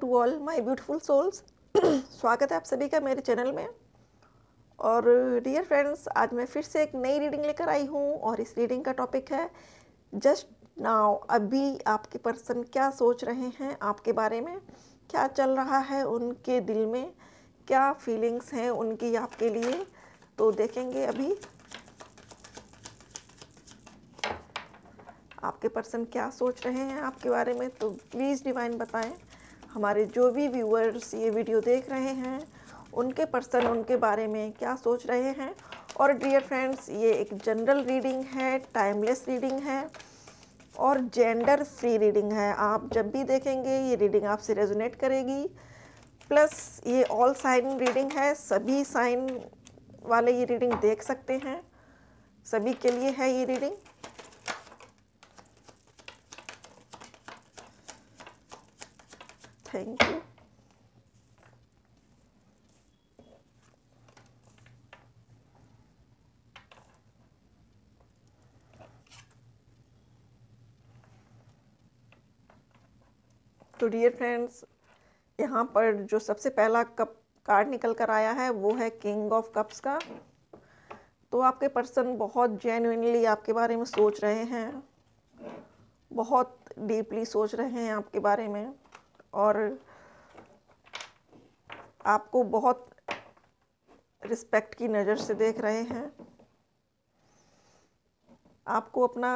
to all my beautiful souls स्वागत है आप सभी का मेरे चैनल में और डियर फ्रेंड्स आज मैं फिर से एक नई रीडिंग लेकर आई हूँ और इस रीडिंग का टॉपिक है जस्ट नाउ अभी आपके पर्सन क्या सोच रहे हैं आपके बारे में क्या चल रहा है उनके दिल में क्या फीलिंग्स हैं उनकी आपके लिए तो देखेंगे अभी आपके पर्सन क्या सोच रहे हैं आपके बारे में तो प्लीज़ डिवाइन बताएं हमारे जो भी व्यूअर्स ये वीडियो देख रहे हैं उनके पर्सन उनके बारे में क्या सोच रहे हैं और डियर फ्रेंड्स ये एक जनरल रीडिंग है टाइमलेस रीडिंग है और जेंडर फ्री रीडिंग है आप जब भी देखेंगे ये रीडिंग आपसे रेजोनेट करेगी प्लस ये ऑल साइन रीडिंग है सभी साइन वाले ये रीडिंग देख सकते हैं सभी के लिए है ये रीडिंग thank you तो डियर फ्रेंड्स यहाँ पर जो सबसे पहला कप कार्ड निकल कर आया है वो है किंग ऑफ कप्स का तो आपके पर्सन बहुत जेन्यनली आपके बारे में सोच रहे हैं बहुत डीपली सोच रहे हैं आपके बारे में और आपको बहुत रिस्पेक्ट की नज़र से देख रहे हैं आपको अपना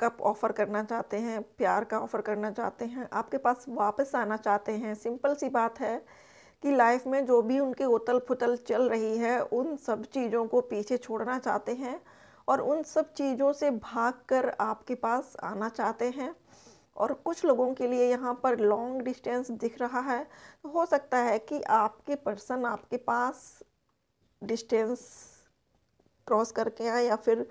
कप ऑफ़र करना चाहते हैं प्यार का ऑफ़र करना चाहते हैं आपके पास वापस आना चाहते हैं सिंपल सी बात है कि लाइफ में जो भी उनके उतल फुतल चल रही है उन सब चीज़ों को पीछे छोड़ना चाहते हैं और उन सब चीज़ों से भाग कर आपके पास आना चाहते हैं और कुछ लोगों के लिए यहाँ पर लॉन्ग डिस्टेंस दिख रहा है तो हो सकता है कि आपके पर्सन आपके पास डिस्टेंस क्रॉस करके आए या फिर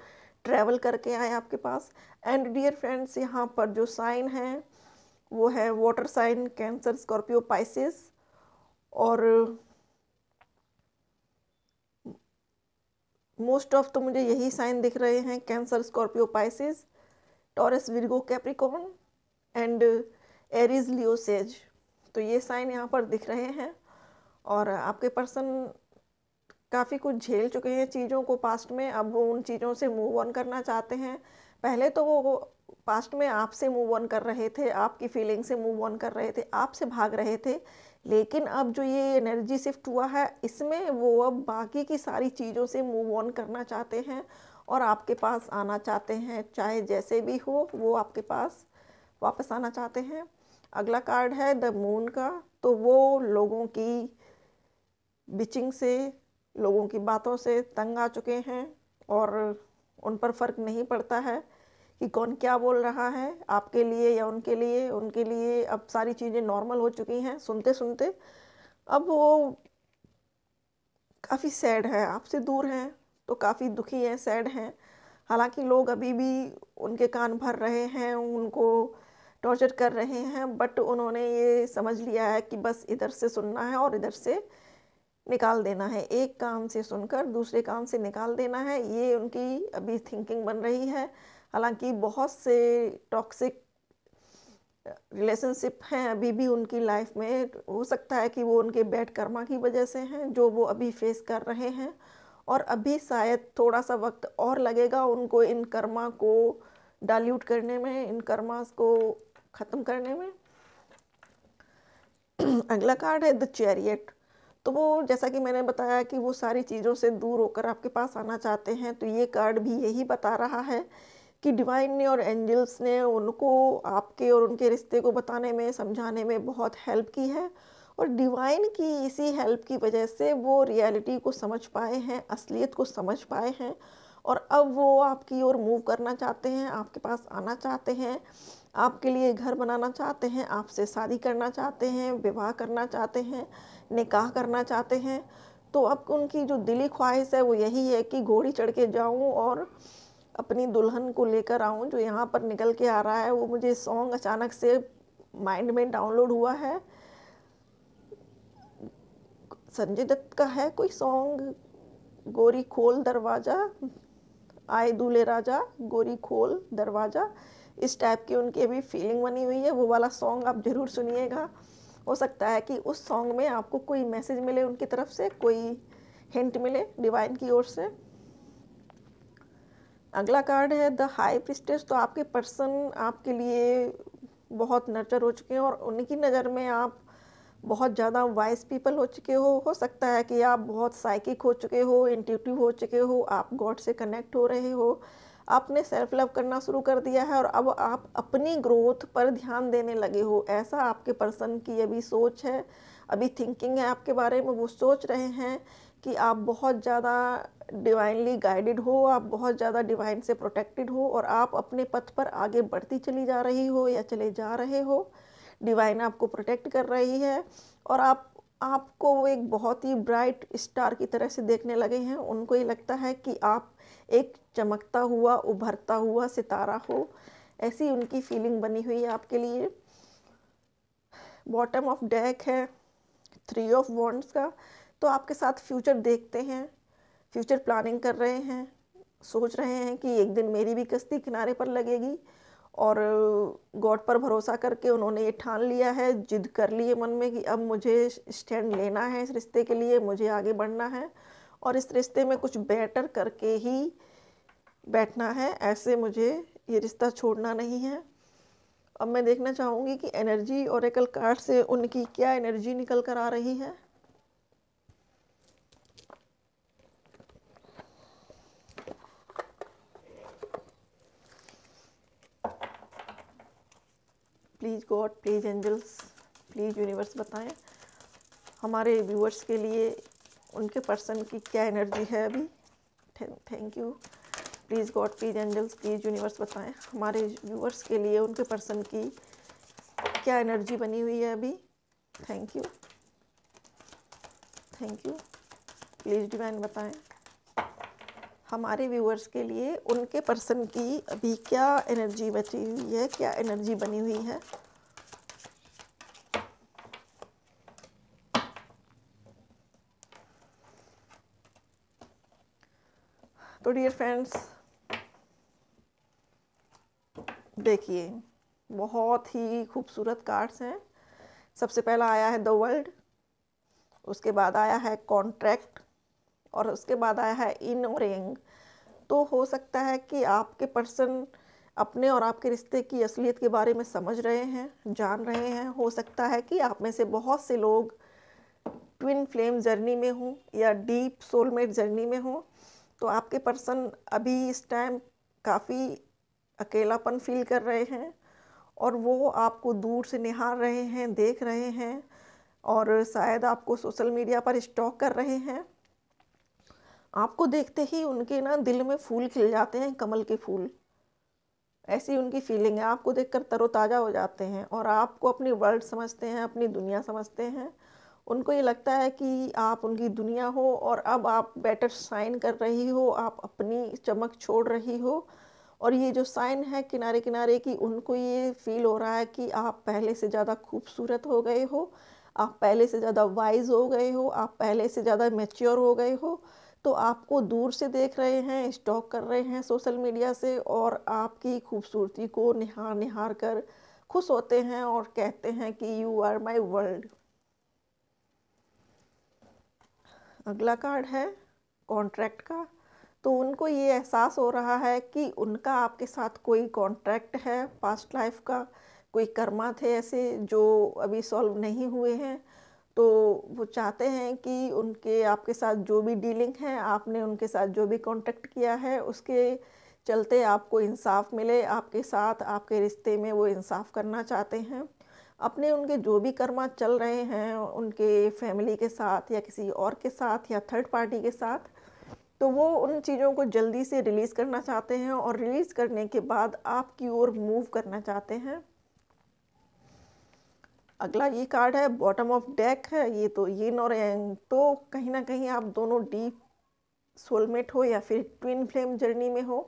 ट्रैवल करके आए आपके पास एंड डियर फ्रेंड्स यहाँ पर जो साइन है वो है water sign Cancer Scorpio Pisces और मोस्ट ऑफ तो मुझे यही साइन दिख रहे हैं Cancer Scorpio Pisces Taurus Virgo Capricorn and Leo Leos तो ये साइन यहाँ पर दिख रहे हैं और आपके पर्सन काफ़ी कुछ झेल चुके हैं चीज़ों को पास्ट में अब वो उन चीज़ों से मूव ऑन करना चाहते हैं पहले तो वो पास्ट में आपसे मूव ऑन कर रहे थे आपकी फीलिंग से मूव ऑन कर रहे थे आपसे भाग रहे थे लेकिन अब जो ये एनर्जी शिफ्ट हुआ है इसमें वो अब बाकी की सारी चीज़ों से मूव ऑन करना चाहते हैं और आपके पास आना चाहते हैं चाहे जैसे भी हो वो आपके पास वापस आना चाहते हैं अगला कार्ड है द मून का तो वो लोगों की बिचिंग से लोगों की बातों से तंग आ चुके हैं और उन पर फ़र्क नहीं पड़ता है कि कौन क्या बोल रहा है आपके लिए या उनके लिए उनके लिए अब सारी चीज़ें नॉर्मल हो चुकी हैं सुनते सुनते अब वो काफ़ी सैड है आपसे दूर हैं तो काफ़ी दुखी हैं सैड हैं हालांकि लोग अभी भी उनके कान भर रहे हैं उनको टॉर्चर कर रहे हैं बट उन्होंने ये समझ लिया है कि बस इधर से सुनना है और इधर से निकाल देना है एक काम से सुनकर दूसरे काम से निकाल देना है ये उनकी अभी थिंकिंग बन रही है हालांकि बहुत से टॉक्सिक रिलेशनशिप हैं अभी भी उनकी लाइफ में हो सकता है कि वो उनके बैड कर्मा की वजह से हैं जो वो अभी फेस कर रहे हैं और अभी शायद थोड़ा सा वक्त और लगेगा उनको इन कर्मा को डाल्यूट करने में इन कर्मास को ख़त्म करने में अगला कार्ड है द चैरियट तो वो जैसा कि मैंने बताया कि वो सारी चीज़ों से दूर होकर आपके पास आना चाहते हैं तो ये कार्ड भी यही बता रहा है कि डिवाइन ने और एंजल्स ने उनको आपके और उनके रिश्ते को बताने में समझाने में बहुत हेल्प की है और डिवाइन की इसी हेल्प की वजह से वो रियलिटी को समझ पाए हैं असलियत को समझ पाए हैं और अब वो आपकी ओर मूव करना चाहते हैं आपके पास आना चाहते हैं आपके लिए घर बनाना चाहते हैं आपसे शादी करना चाहते हैं विवाह करना चाहते हैं निकाह करना चाहते हैं तो अब उनकी जो दिली ख्वाहिश है वो यही है कि घोड़ी चढ़ के जाऊँ और अपनी दुल्हन को लेकर आऊँ जो यहाँ पर निकल के आ रहा है वो मुझे सॉन्ग अचानक से माइंड में डाउनलोड हुआ है संजय दत्त का है कोई सॉन्ग गोरी खोल दरवाज़ा आए दूल्हे राजा गोरी खोल दरवाज़ा इस टाइप की उनकी अभी फीलिंग बनी हुई है वो वाला सॉन्ग आप ज़रूर सुनिएगा हो सकता है कि उस सॉन्ग में आपको कोई मैसेज मिले उनकी तरफ से कोई हिंट मिले डिवाइन की ओर से अगला कार्ड है द हाई प्रिस्टेस तो आपके पर्सन आपके लिए बहुत नर्चर हो चुके हैं और उनकी नज़र में आप बहुत ज़्यादा वाइस पीपल हो चुके हो हो सकता है कि आप बहुत साइकिक हो चुके हो इंट्यूटिव हो चुके हो आप गॉड से कनेक्ट हो रहे हो आपने सेल्फ लव करना शुरू कर दिया है और अब आप अपनी ग्रोथ पर ध्यान देने लगे हो ऐसा आपके पर्सन की अभी सोच है अभी थिंकिंग है आपके बारे में वो सोच रहे हैं कि आप बहुत ज़्यादा डिवाइनली गाइडेड हो आप बहुत ज़्यादा डिवाइन से प्रोटेक्टेड हो और आप अपने पथ पर आगे बढ़ती चली जा रही हो या चले जा रहे हो डिवाइन आपको प्रोटेक्ट कर रही है और आप आपको वो एक बहुत ही ब्राइट स्टार की तरह से देखने लगे हैं उनको ये लगता है कि आप एक चमकता हुआ उभरता हुआ सितारा हो ऐसी उनकी फीलिंग बनी हुई है आपके लिए बॉटम ऑफ डेक है थ्री ऑफ वॉन्ड्स का तो आपके साथ फ्यूचर देखते हैं फ्यूचर प्लानिंग कर रहे हैं सोच रहे हैं कि एक दिन मेरी भी कश्ती किनारे पर लगेगी और गॉड पर भरोसा करके उन्होंने ये ठान लिया है जिद कर लिए मन में कि अब मुझे स्टैंड लेना है इस रिश्ते के लिए मुझे आगे बढ़ना है और इस रिश्ते में कुछ बेटर करके ही बैठना है ऐसे मुझे ये रिश्ता छोड़ना नहीं है अब मैं देखना चाहूँगी कि एनर्जी और एकल कार्ड से उनकी क्या एनर्जी निकल कर आ रही है please God please angels please universe बताएं हमारे व्यूअर्स के लिए उनके पर्सन की क्या एनर्जी है अभी thank you please God please angels please universe बताएं हमारे व्यूवर्स के लिए उनके पर्सन की क्या एनर्जी बनी हुई है अभी thank you thank you please divine बताएं हमारे व्यूअर्स के लिए उनके पर्सन की अभी क्या एनर्जी बची हुई है क्या एनर्जी बनी हुई है डियर फ्रेंड्स देखिए बहुत ही खूबसूरत कार्ड्स हैं सबसे पहला आया है द वर्ल्ड उसके बाद आया है कॉन्ट्रैक्ट और उसके बाद आया है इन और एंग तो हो सकता है कि आपके पर्सन अपने और आपके रिश्ते की असलियत के बारे में समझ रहे हैं जान रहे हैं हो सकता है कि आप में से बहुत से लोग ट्विन फ्लेम जर्नी में हों या डीप सोलमेट जर्नी में हों तो आपके पर्सन अभी इस टाइम काफ़ी अकेलापन फील कर रहे हैं और वो आपको दूर से निहार रहे हैं देख रहे हैं और शायद आपको सोशल मीडिया पर स्टॉक कर रहे हैं आपको देखते ही उनके ना दिल में फूल खिल जाते हैं कमल के फूल ऐसी उनकी फीलिंग है आपको देखकर तरोताज़ा हो जाते हैं और आपको अपनी वर्ल्ड समझते हैं अपनी दुनिया समझते हैं उनको ये लगता है कि आप उनकी दुनिया हो और अब आप बेटर साइन कर रही हो आप अपनी चमक छोड़ रही हो और ये जो साइन है किनारे किनारे की उनको ये फील हो रहा है कि आप पहले से ज़्यादा खूबसूरत हो गए हो आप पहले से ज़्यादा वाइज हो गए हो आप पहले से ज़्यादा मेच्योर हो गए हो तो आपको दूर से देख रहे हैं स्टॉक कर रहे हैं सोशल मीडिया से और आपकी खूबसूरती को निहार निहार कर खुश होते हैं और कहते हैं कि यू आर माई वर्ल्ड अगला कार्ड है कॉन्ट्रैक्ट का तो उनको ये एहसास हो रहा है कि उनका आपके साथ कोई कॉन्ट्रैक्ट है पास्ट लाइफ का कोई कर्मा थे ऐसे जो अभी सॉल्व नहीं हुए हैं तो वो चाहते हैं कि उनके आपके साथ जो भी डीलिंग है आपने उनके साथ जो भी कॉन्ट्रैक्ट किया है उसके चलते आपको इंसाफ मिले आपके साथ आपके रिश्ते में वो इंसाफ करना चाहते हैं अपने उनके जो भी कर्मा चल रहे हैं उनके फैमिली के साथ या किसी और के साथ या थर्ड पार्टी के साथ तो वो उन चीज़ों को जल्दी से रिलीज़ करना चाहते हैं और रिलीज़ करने के बाद आपकी ओर मूव करना चाहते हैं अगला ये कार्ड है बॉटम ऑफ डेक है ये तो ये और एंग तो कहीं ना कहीं आप दोनों डीप सोलमेट हो या फिर ट्विन फ्लेम जर्नी में हो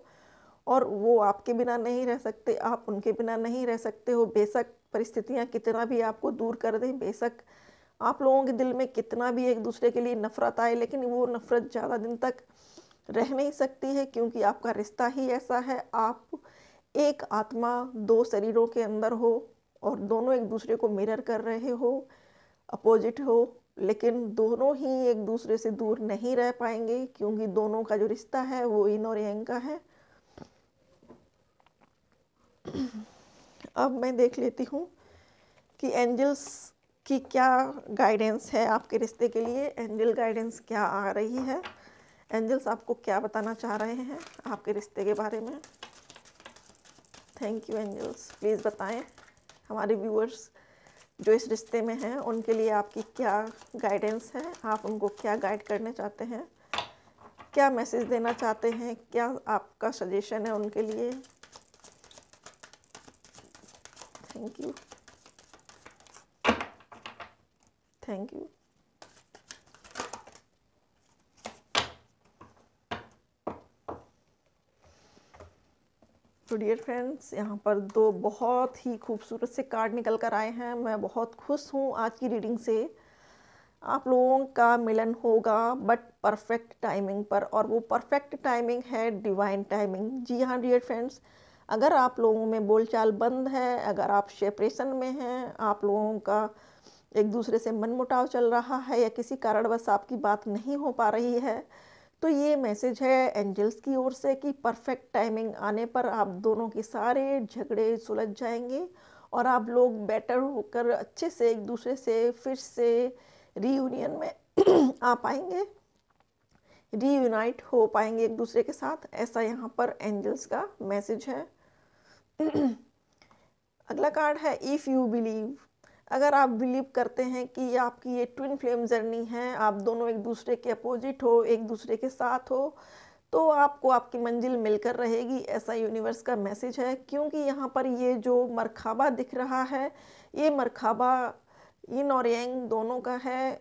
और वो आपके बिना नहीं रह सकते आप उनके बिना नहीं रह सकते हो बेशक परिस्थितियाँ कितना भी आपको दूर कर दें बेशक आप लोगों के दिल में कितना भी एक दूसरे के लिए नफ़रत आए लेकिन वो नफ़रत ज़्यादा दिन तक रह नहीं सकती है क्योंकि आपका रिश्ता ही ऐसा है आप एक आत्मा दो शरीरों के अंदर हो और दोनों एक दूसरे को मिरर कर रहे हो अपोजिट हो लेकिन दोनों ही एक दूसरे से दूर नहीं रह पाएंगे क्योंकि दोनों का जो रिश्ता है वो इन और यंग का है अब मैं देख लेती हूँ कि एंजल्स की क्या गाइडेंस है आपके रिश्ते के लिए एंजल गाइडेंस क्या आ रही है एंजल्स आपको क्या बताना चाह रहे हैं आपके रिश्ते के बारे में थैंक यू एंजल्स प्लीज़ बताएं हमारे व्यूअर्स जो इस रिश्ते में हैं उनके लिए आपकी क्या गाइडेंस है आप उनको क्या गाइड करने चाहते हैं क्या मैसेज देना चाहते हैं क्या आपका सजेशन है उनके लिए थैंक यू थैंक यू तो डियर फ्रेंड्स यहाँ पर दो बहुत ही खूबसूरत से कार्ड निकल कर आए हैं मैं बहुत खुश हूँ आज की रीडिंग से आप लोगों का मिलन होगा बट परफेक्ट टाइमिंग पर और वो परफेक्ट टाइमिंग है डिवाइन टाइमिंग जी हाँ डियर फ्रेंड्स अगर आप लोगों में बोलचाल बंद है अगर आप सेपरेशन में हैं आप लोगों का एक दूसरे से मनमुटाव चल रहा है या किसी कारणवश आपकी बात नहीं हो पा रही है तो ये मैसेज है एंजल्स की ओर से कि परफेक्ट टाइमिंग आने पर आप दोनों के सारे झगड़े सुलझ जाएंगे और आप लोग बेटर होकर अच्छे से एक दूसरे से फिर से रीयूनियन में आ पाएंगे रीयूनाइट हो पाएंगे एक दूसरे के साथ ऐसा यहाँ पर एंजल्स का मैसेज है अगला कार्ड है इफ़ यू बिलीव अगर आप बिलीव करते हैं कि आपकी ये ट्विन फ्लेम जर्नी है आप दोनों एक दूसरे के अपोजिट हो एक दूसरे के साथ हो तो आपको आपकी मंजिल मिलकर रहेगी ऐसा यूनिवर्स का मैसेज है क्योंकि यहाँ पर ये जो मरखाबा दिख रहा है ये मरखाबा इन और यंग दोनों का है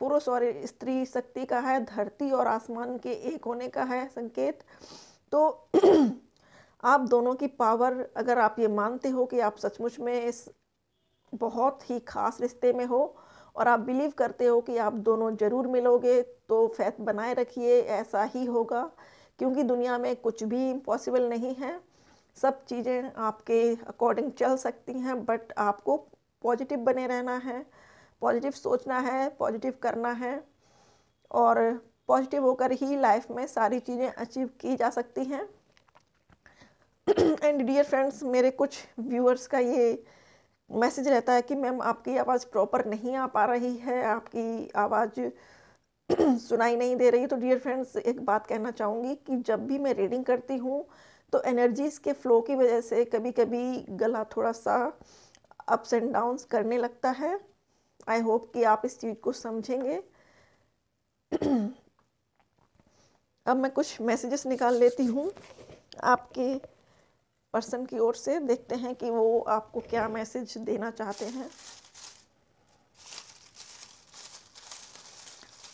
पुरुष और स्त्री शक्ति का है धरती और आसमान के एक होने का है संकेत तो आप दोनों की पावर अगर आप ये मानते हो कि आप सचमुच में इस बहुत ही ख़ास रिश्ते में हो और आप बिलीव करते हो कि आप दोनों ज़रूर मिलोगे तो फैथ बनाए रखिए ऐसा ही होगा क्योंकि दुनिया में कुछ भी इम्पॉसिबल नहीं है सब चीज़ें आपके अकॉर्डिंग चल सकती हैं बट आपको पॉजिटिव बने रहना है पॉजिटिव सोचना है पॉजिटिव करना है और पॉजिटिव होकर ही लाइफ में सारी चीज़ें अचीव की जा सकती हैं एंड डियर फ्रेंड्स मेरे कुछ व्यूअर्स का ये मैसेज रहता है कि मैम आपकी आवाज़ प्रॉपर नहीं आ पा रही है आपकी आवाज़ सुनाई नहीं दे रही तो डियर फ्रेंड्स एक बात कहना चाहूँगी कि जब भी मैं रीडिंग करती हूँ तो एनर्जीज़ के फ़्लो की वजह से कभी कभी गला थोड़ा सा अप्स एंड डाउन्स करने लगता है आई होप कि आप इस चीज़ को समझेंगे अब मैं कुछ मैसेजेस निकाल लेती हूँ आपके पर्सन की ओर से देखते हैं कि वो आपको क्या मैसेज देना चाहते हैं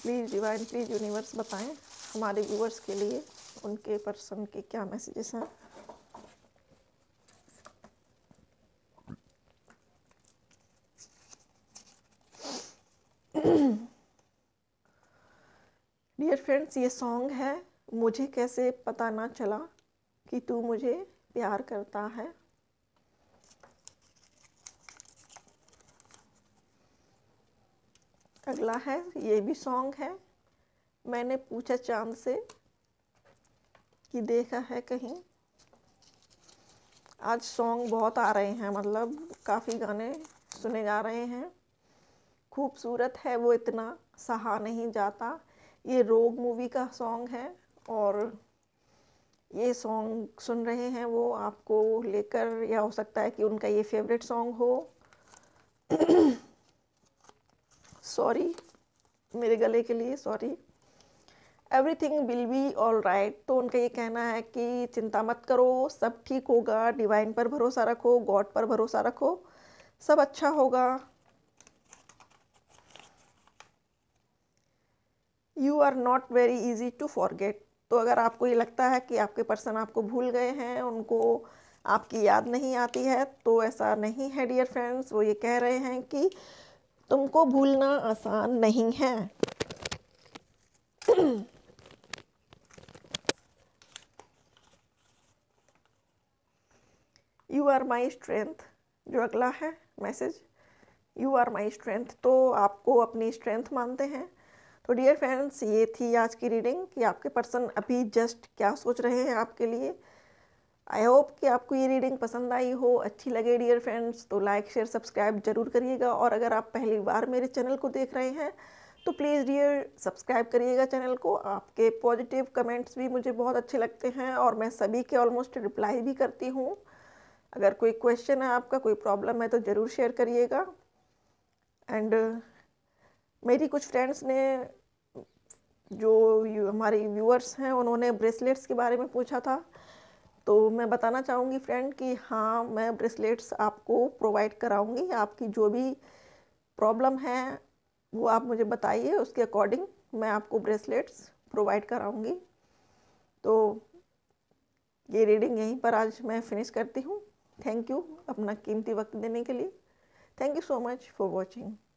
प्लीज़ डिवाइन प्लीज़ यूनिवर्स बताएं हमारे व्यूवर्स के लिए उनके पर्सन के क्या मैसेजेस हैं डियर फ्रेंड्स ये सॉन्ग है मुझे कैसे पता ना चला कि तू मुझे प्यार करता है अगला है ये भी सॉन्ग है मैंने पूछा चांद से कि देखा है कहीं आज सॉन्ग बहुत आ रहे हैं मतलब काफ़ी गाने सुने जा रहे हैं खूबसूरत है वो इतना सहा नहीं जाता ये रोग मूवी का सॉन्ग है और ये सॉन्ग सुन रहे हैं वो आपको लेकर या हो सकता है कि उनका ये फेवरेट सॉन्ग हो सॉरी मेरे गले के लिए sorry everything will be all right तो उनका ये कहना है कि चिंता मत करो सब ठीक होगा डिवाइन पर भरोसा रखो गॉड पर भरोसा रखो सब अच्छा होगा you are not very easy to forget तो अगर आपको ये लगता है कि आपके पर्सन आपको भूल गए हैं उनको आपकी याद नहीं आती है तो ऐसा नहीं है डियर फ्रेंड्स वो ये कह रहे हैं कि तुमको भूलना आसान नहीं है यू आर माई स्ट्रेंथ जो अगला है message you are my strength तो आपको अपनी स्ट्रेंथ मानते हैं तो डियर फ्रेंड्स ये थी आज की रीडिंग कि आपके पर्सन अभी जस्ट क्या सोच रहे हैं आपके लिए आई होप कि आपको ये रीडिंग पसंद आई हो अच्छी लगे डियर फ्रेंड्स तो लाइक शेयर सब्सक्राइब जरूर करिएगा और अगर आप पहली बार मेरे चैनल को देख रहे हैं तो प्लीज़ डियर सब्सक्राइब करिएगा चैनल को आपके पॉजिटिव कमेंट्स भी मुझे बहुत अच्छे लगते हैं और मैं सभी के ऑलमोस्ट रिप्लाई भी करती हूँ अगर कोई क्वेश्चन है आपका कोई प्रॉब्लम है तो ज़रूर शेयर करिएगा एंड मेरी कुछ फ्रेंड्स ने जो हमारे व्यूअर्स हैं उन्होंने ब्रेसलेट्स के बारे में पूछा था तो मैं बताना चाहूँगी फ्रेंड कि हाँ मैं ब्रेसलेट्स आपको प्रोवाइड कराऊँगी आपकी जो भी प्रॉब्लम है वो आप मुझे बताइए उसके अकॉर्डिंग मैं आपको ब्रेसलेट्स प्रोवाइड कराऊँगी तो ये रीडिंग यहीं पर आज मैं फिनिश करती हूँ थैंक यू अपना कीमती वक्त देने के लिए thank you so much for watching